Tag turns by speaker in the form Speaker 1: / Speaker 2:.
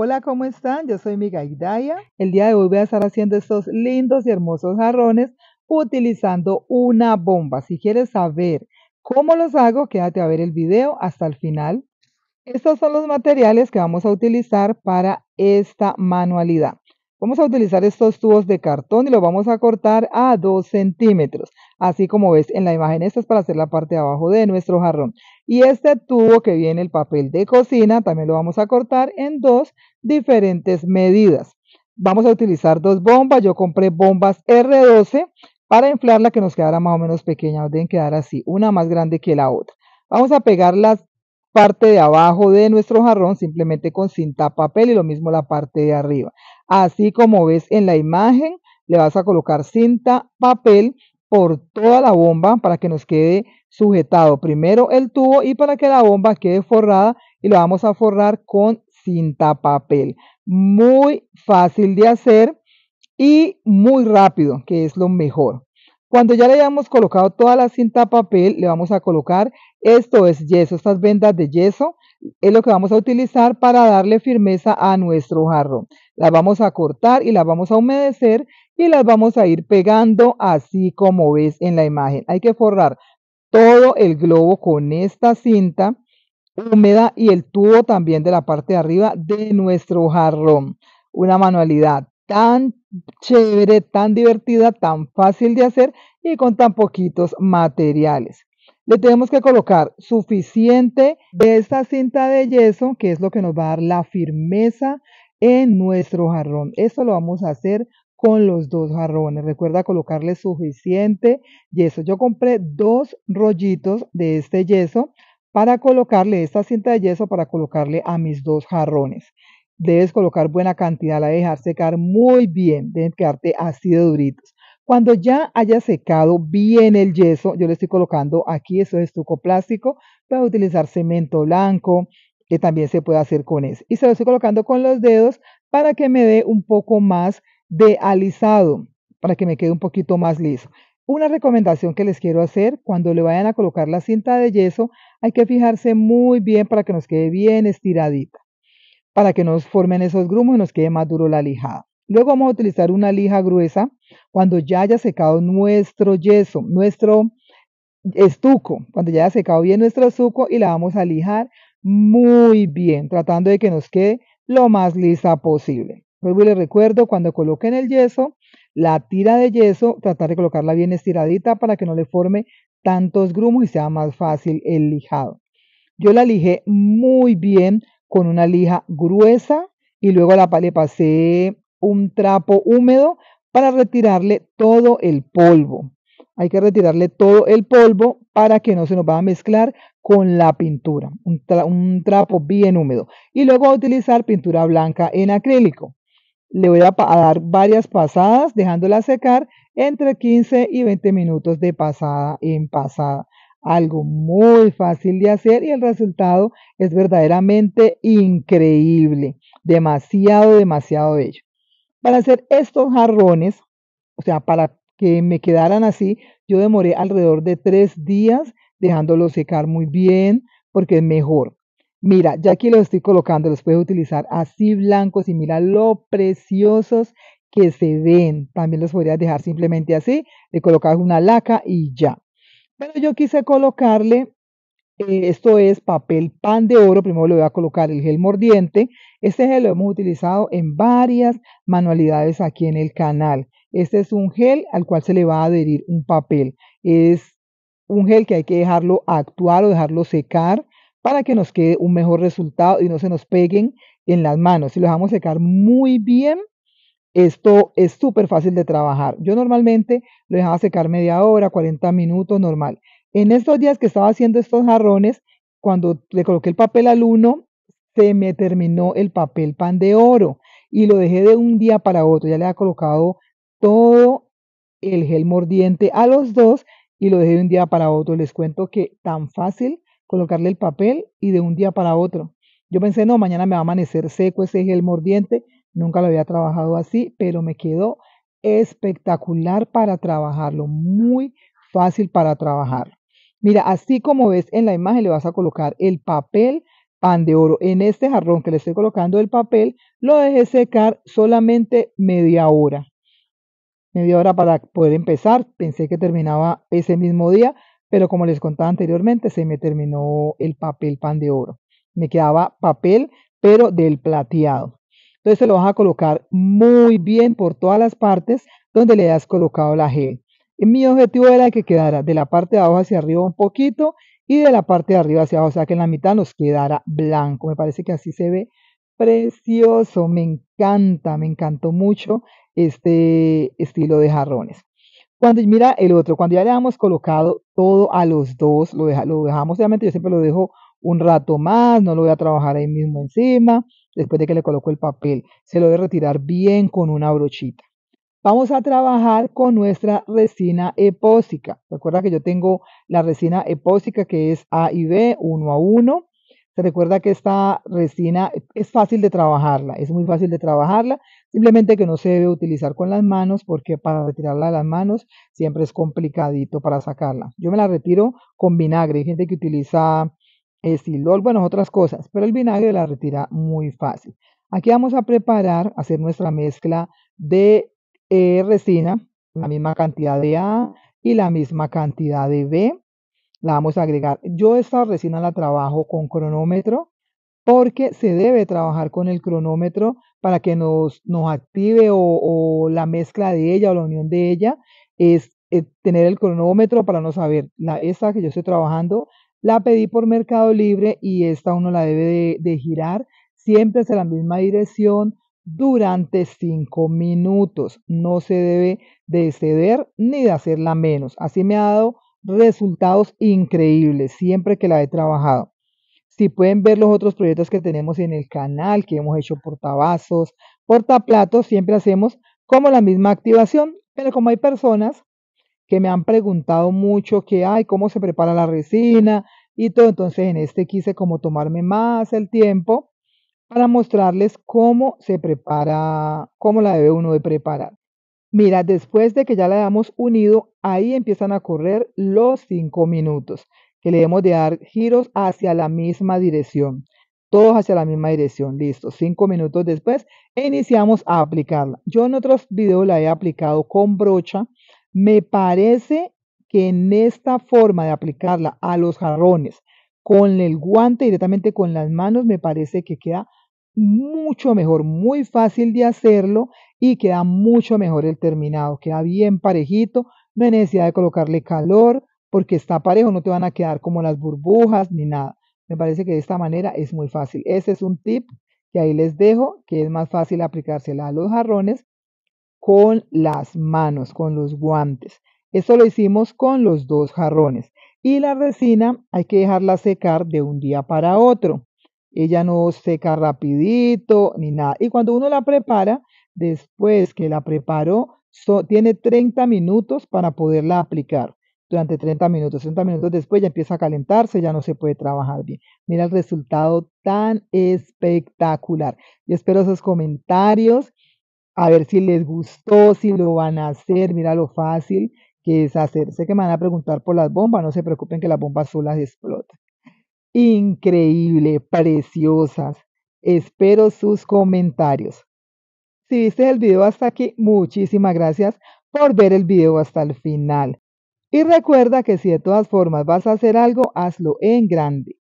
Speaker 1: Hola, ¿cómo están? Yo soy Migaidaya. El día de hoy voy a estar haciendo estos lindos y hermosos jarrones utilizando una bomba. Si quieres saber cómo los hago, quédate a ver el video hasta el final. Estos son los materiales que vamos a utilizar para esta manualidad. Vamos a utilizar estos tubos de cartón y lo vamos a cortar a 2 centímetros. Así como ves en la imagen, esta es para hacer la parte de abajo de nuestro jarrón. Y este tubo que viene el papel de cocina, también lo vamos a cortar en dos diferentes medidas. Vamos a utilizar dos bombas. Yo compré bombas R12 para inflarla que nos quedara más o menos pequeña. Nos deben quedar así, una más grande que la otra. Vamos a pegar la parte de abajo de nuestro jarrón simplemente con cinta papel y lo mismo la parte de arriba. Así como ves en la imagen, le vas a colocar cinta, papel por toda la bomba para que nos quede sujetado primero el tubo y para que la bomba quede forrada y lo vamos a forrar con cinta papel. Muy fácil de hacer y muy rápido, que es lo mejor. Cuando ya le hayamos colocado toda la cinta papel, le vamos a colocar, esto es yeso, estas vendas de yeso, es lo que vamos a utilizar para darle firmeza a nuestro jarro. Las vamos a cortar y las vamos a humedecer y las vamos a ir pegando así como ves en la imagen. Hay que forrar todo el globo con esta cinta húmeda y el tubo también de la parte de arriba de nuestro jarrón. Una manualidad tan chévere, tan divertida, tan fácil de hacer y con tan poquitos materiales. Le tenemos que colocar suficiente de esta cinta de yeso, que es lo que nos va a dar la firmeza en nuestro jarrón. Esto lo vamos a hacer con los dos jarrones. Recuerda colocarle suficiente yeso. Yo compré dos rollitos de este yeso para colocarle esta cinta de yeso para colocarle a mis dos jarrones. Debes colocar buena cantidad, la dejar secar muy bien, deben quedarte así de duritos. Cuando ya haya secado bien el yeso, yo le estoy colocando aquí, eso es estuco plástico, a utilizar cemento blanco, que también se puede hacer con eso. Y se lo estoy colocando con los dedos para que me dé un poco más de alisado, para que me quede un poquito más liso. Una recomendación que les quiero hacer, cuando le vayan a colocar la cinta de yeso, hay que fijarse muy bien para que nos quede bien estiradita, para que nos formen esos grumos y nos quede más duro la lijada. Luego vamos a utilizar una lija gruesa cuando ya haya secado nuestro yeso, nuestro estuco, cuando ya haya secado bien nuestro estuco y la vamos a lijar muy bien, tratando de que nos quede lo más lisa posible. Luego les recuerdo, cuando coloquen el yeso, la tira de yeso, tratar de colocarla bien estiradita para que no le forme tantos grumos y sea más fácil el lijado. Yo la lijé muy bien con una lija gruesa y luego la, le pasé un trapo húmedo para retirarle todo el polvo hay que retirarle todo el polvo para que no se nos vaya a mezclar con la pintura, un, trapo bien húmedo. Y luego a utilizar pintura blanca en acrílico. Le voy a, dar varias pasadas, dejándola secar entre 15 y 20 minutos de pasada en pasada. Algo muy fácil de hacer y el resultado es verdaderamente increíble. Demasiado, demasiado bello. Para hacer estos jarrones, o sea, para que me quedaran así, yo demoré alrededor de tres días dejándolo secar muy bien porque es mejor. Mira, ya aquí los estoy colocando, los puedes utilizar así blancos y mira lo preciosos que se ven. También los podría dejar simplemente así, le colocas una laca y ya. Pero yo quise colocarle, eh, esto es papel pan de oro, primero le voy a colocar el gel mordiente. Este gel lo hemos utilizado en varias manualidades aquí en el canal. Este es un gel al cual se le va a adherir un papel. Es un gel que hay que dejarlo actuar o dejarlo secar para que nos quede un mejor resultado y no se nos peguen en las manos. Si lo dejamos secar muy bien, esto es súper fácil de trabajar. Yo normalmente lo dejaba secar media hora, 40 minutos, normal. En estos días que estaba haciendo estos jarrones, cuando le coloqué el papel al uno, se me terminó el papel pan de oro y lo dejé de un día para otro. Ya le ha colocado todo el gel mordiente a los dos y lo dejé de un día para otro. Les cuento que tan fácil colocarle el papel y de un día para otro. Yo pensé, no, mañana me va a amanecer seco ese gel mordiente. Nunca lo había trabajado así, pero me quedó espectacular para trabajarlo, muy fácil para trabajar. Mira, así como ves en la imagen, le vas a colocar el papel pan de oro. En este jarrón que le estoy colocando el papel, lo dejé secar solamente media hora media hora para poder empezar. Pensé que terminaba ese mismo día, pero como les contaba anteriormente, se me terminó el papel pan de oro. Me quedaba papel, pero del plateado. Entonces se lo vas a colocar muy bien por todas las partes donde le has colocado la gel. mi objetivo era que quedara de la parte de abajo hacia arriba un poquito y de la parte de arriba hacia abajo, o sea que en la mitad nos quedara blanco. Me parece que así se ve precioso, me encanta, me encantó mucho este estilo de jarrones. Cuando mira el otro, cuando ya le hemos colocado todo a los dos, lo, deja, lo dejamos, obviamente yo siempre lo dejo un rato más, no lo voy a trabajar ahí mismo encima, después de que le coloco el papel, se lo voy a retirar bien con una brochita. Vamos a trabajar con nuestra resina epóxica. Recuerda que yo tengo la resina epóxica que es A y B, uno a uno, recuerda que esta resina es fácil de trabajarla, es muy fácil de trabajarla, simplemente que no se debe utilizar con las manos porque para retirarla de las manos siempre es complicadito para sacarla. Yo me la retiro con vinagre, hay gente que utiliza estilol, eh, bueno, otras cosas, pero el vinagre la retira muy fácil. Aquí vamos a preparar, hacer nuestra mezcla de eh, resina, la misma cantidad de A y la misma cantidad de B la vamos a agregar. Yo esta resina la trabajo con cronómetro porque se debe trabajar con el cronómetro para que nos, nos active o, la mezcla de ella o la unión de ella es, tener el cronómetro para no saber. La, esta que yo estoy trabajando la pedí por Mercado Libre y esta uno la debe de, girar siempre hacia la misma dirección durante 5 minutos. No se debe de ceder ni de hacerla menos. Así me ha dado resultados increíbles siempre que la he trabajado. Si pueden ver los otros proyectos que tenemos en el canal, que hemos hecho portavasos, portaplatos, siempre hacemos como la misma activación, pero como hay personas que me han preguntado mucho que hay, cómo se prepara la resina y todo, entonces en este quise como tomarme más el tiempo para mostrarles cómo se prepara, cómo la debe uno de preparar. Mira, después de que ya la hayamos unido, ahí empiezan a correr los cinco minutos, que le hemos de dar giros hacia la misma dirección. Todos hacia la misma dirección, listo. Cinco minutos después iniciamos a aplicarla. Yo en otros videos la he aplicado con brocha. Me parece que en esta forma de aplicarla a los jarrones con el guante directamente con las manos, me parece que queda mucho mejor, muy fácil de hacerlo y queda mucho mejor el terminado, queda bien parejito, no hay necesidad de colocarle calor porque está parejo, no te van a quedar como las burbujas ni nada. Me parece que de esta manera es muy fácil. Ese es un tip que ahí les dejo, que es más fácil aplicársela a los jarrones con las manos, con los guantes. Esto lo hicimos con los dos jarrones. Y la resina hay que dejarla secar de un día para otro ella no seca rapidito ni nada. Y cuando uno la prepara, después que la preparó, tiene 30 minutos para poderla aplicar. Durante 30 minutos, 30 minutos después ya empieza a calentarse, ya no se puede trabajar bien. Mira el resultado tan espectacular. Yo espero sus comentarios, a ver si les gustó, si lo van a hacer, mira lo fácil que es hacer. Sé que me van a preguntar por las bombas, no se preocupen que las bombas solas explotan. Increíble, preciosas. Espero sus comentarios. Si viste el video hasta aquí, muchísimas gracias por ver el video hasta el final. Y recuerda que si de todas formas vas a hacer algo, hazlo en grande.